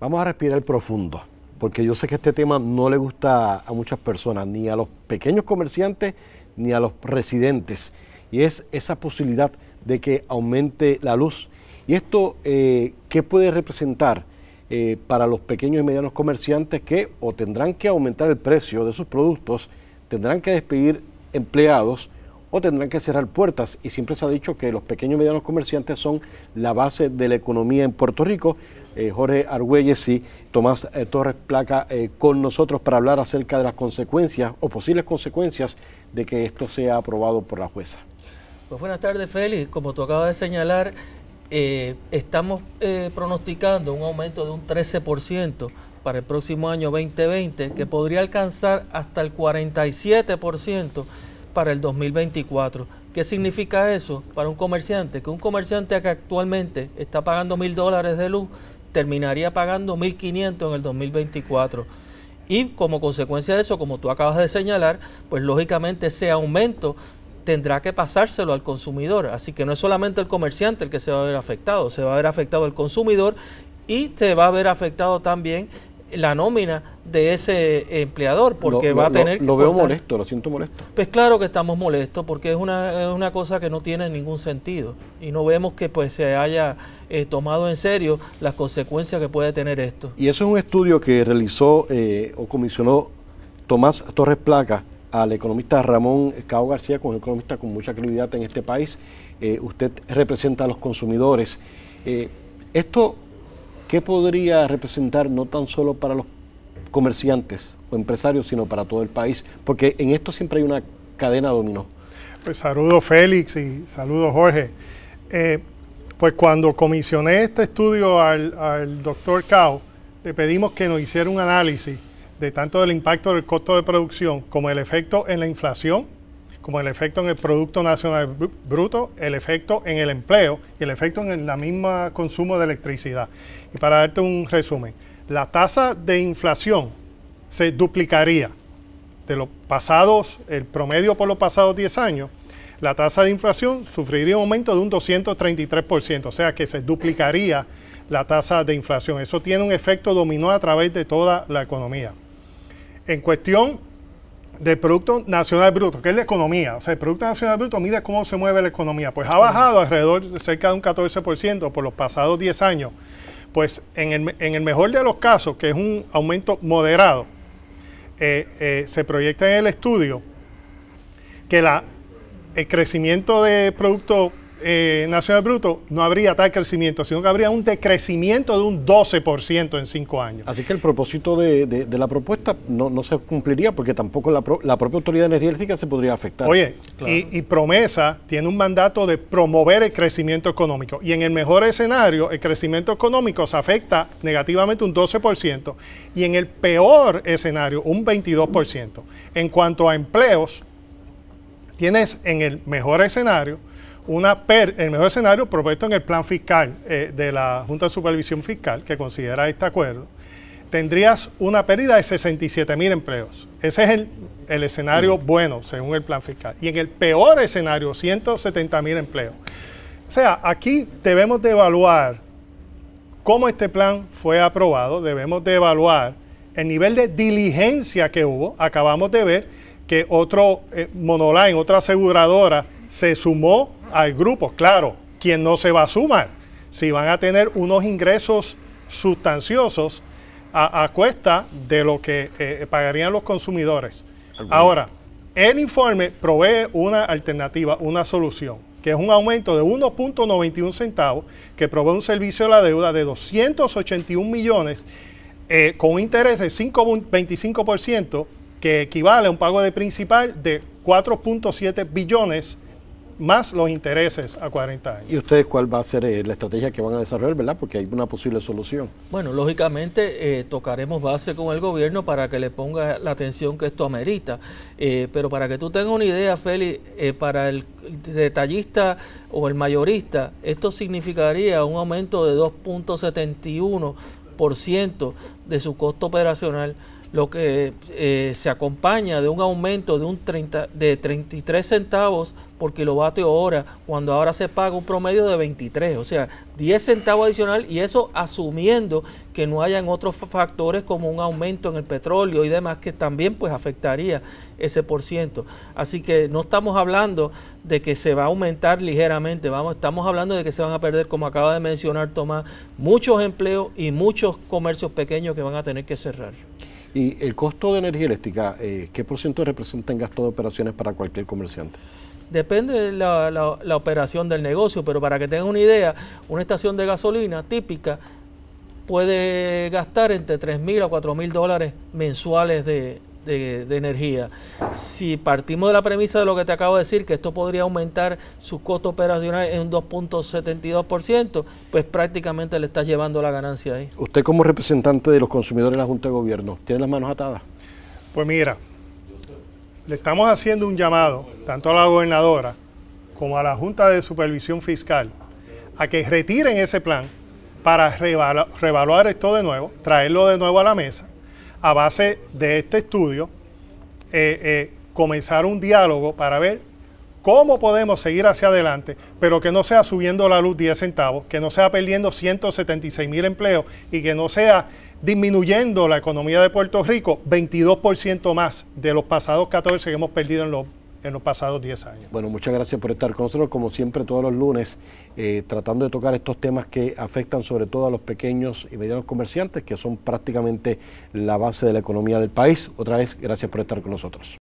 Vamos a respirar profundo, porque yo sé que este tema no le gusta a muchas personas, ni a los pequeños comerciantes, ni a los residentes. Y es esa posibilidad de que aumente la luz. ¿Y esto eh, qué puede representar eh, para los pequeños y medianos comerciantes que o tendrán que aumentar el precio de sus productos, tendrán que despedir empleados o tendrán que cerrar puertas? Y siempre se ha dicho que los pequeños y medianos comerciantes son la base de la economía en Puerto Rico, eh, Jorge Argüelles y Tomás eh, Torres Placa eh, con nosotros para hablar acerca de las consecuencias o posibles consecuencias de que esto sea aprobado por la jueza. Pues buenas tardes, Félix. Como tú acabas de señalar, estamos pronosticando un aumento de un 13% para el próximo año 2020, que podría alcanzar hasta el 47% para el 2024. ¿Qué significa eso para un comerciante? Que un comerciante que actualmente está pagando mil dólares de luz terminaría pagando 1.500 en el 2024. Y como consecuencia de eso, como tú acabas de señalar, pues lógicamente ese aumento tendrá que pasárselo al consumidor. Así que no es solamente el comerciante el que se va a ver afectado, se va a ver afectado el consumidor y se va a ver afectado también la nómina de ese empleador, porque va a tener... Lo, veo molesto, lo siento molesto. Pues claro que estamos molestos, porque es una, es una cosa que no tiene ningún sentido y no vemos que pues se haya eh, tomado en serio las consecuencias que puede tener esto. Y eso es un estudio que realizó eh, o comisionó Tomás Torres Placa al economista Ramón Cao García, con un economista con mucha credibilidad en este país. Eh, usted representa a los consumidores. esto, ¿qué podría representar no tan solo para los comerciantes o empresarios, sino para todo el país? Porque en esto siempre hay una cadena dominó. Pues saludos Félix y saludos Jorge. Pues cuando comisioné este estudio al, doctor Cao, le pedimos que nos hiciera un análisis de tanto del impacto del costo de producción como el efecto en la inflación, como el efecto en el Producto Nacional Bruto, el efecto en el empleo y el efecto en la misma consumo de electricidad. Y para darte un resumen, la tasa de inflación se duplicaría de los pasados, el promedio por los pasados 10 años, la tasa de inflación sufriría un aumento de un 233%, o sea que se duplicaría la tasa de inflación. Eso tiene un efecto dominó a través de toda la economía. En cuestión del Producto Nacional Bruto, que es la economía. O sea, el Producto Nacional Bruto mide cómo se mueve la economía. Pues ha bajado alrededor de cerca de un 14% por los pasados 10 años. Pues en el, mejor de los casos, que es un aumento moderado, eh, eh, se proyecta en el estudio que la el crecimiento de Producto eh, Nacional Bruto no habría tal crecimiento, sino que habría un decrecimiento de un 12% en cinco años. Así que el propósito de, la propuesta no, se cumpliría porque tampoco la, propia Autoridad Energética se podría afectar. Oye, y, Promesa tiene un mandato de promover el crecimiento económico y en el mejor escenario el crecimiento económico se afecta negativamente un 12% y en el peor escenario un 22%. En cuanto a empleos, tienes en el mejor escenario, una el mejor escenario propuesto en el plan fiscal eh, de la Junta de Supervisión Fiscal, que considera este acuerdo, tendrías una pérdida de 67 mil empleos. Ese es el, escenario mm. bueno, según el plan fiscal. Y en el peor escenario, 170 mil empleos. O sea, aquí debemos de evaluar cómo este plan fue aprobado, debemos de evaluar el nivel de diligencia que hubo, acabamos de ver, que otro eh, monoline, otra aseguradora, se sumó al grupo. Claro, quien no se va a sumar, si van a tener unos ingresos sustanciosos a, a cuesta de lo que eh, eh, pagarían los consumidores. Ahora, el informe provee una alternativa, una solución, que es un aumento de 1.91 centavos que provee un servicio a la deuda de 281 millones eh, con intereses 5.25% que equivale a un pago de principal de 4.7 billones más los intereses a 40 años. ¿Y ustedes cuál va a ser eh, la estrategia que van a desarrollar, verdad? Porque hay una posible solución. Bueno, lógicamente eh, tocaremos base con el gobierno para que le ponga la atención que esto amerita. Eh, pero para que tú tengas una idea, Félix, para el detallista o el mayorista, esto significaría un aumento de 2.71% de su costo operacional lo que eh, se acompaña de un aumento de, un 30, de 33 centavos por kilovatio hora, cuando ahora se paga un promedio de 23, o sea, 10 centavos adicional y eso asumiendo que no hayan otros factores como un aumento en el petróleo y demás que también pues afectaría ese por ciento. Así que no estamos hablando de que se va a aumentar ligeramente, vamos, estamos hablando de que se van a perder, como acaba de mencionar Tomás, muchos empleos y muchos comercios pequeños que van a tener que cerrar. ¿Y el costo de energía eléctrica, eh, qué por ciento representa en gasto de operaciones para cualquier comerciante? Depende de la, operación del negocio, pero para que tengan una idea, una estación de gasolina típica puede gastar entre 3.000 mil a 4.000 mil dólares mensuales de, de, energía. Si partimos de la premisa de lo que te acabo de decir, que esto podría aumentar sus costos operacionales en un 2.72%, pues prácticamente le está llevando la ganancia ahí. Usted como representante de los consumidores de la Junta de Gobierno, ¿tiene las manos atadas? Pues mira, le estamos haciendo un llamado, tanto a la gobernadora como a la Junta de Supervisión Fiscal, a que retiren ese plan para revaluar esto de nuevo, traerlo de nuevo a la mesa a base de este estudio, eh, eh, comenzar un diálogo para ver cómo podemos seguir hacia adelante, pero que no sea subiendo la luz 10 centavos, que no sea perdiendo 176 mil empleos y que no sea disminuyendo la economía de Puerto Rico 22% más de los pasados 14 que hemos perdido en los en los pasados 10 años. Bueno, muchas gracias por estar con nosotros, como siempre todos los lunes, eh, tratando de tocar estos temas que afectan sobre todo a los pequeños y medianos comerciantes, que son prácticamente la base de la economía del país. Otra vez, gracias por estar con nosotros.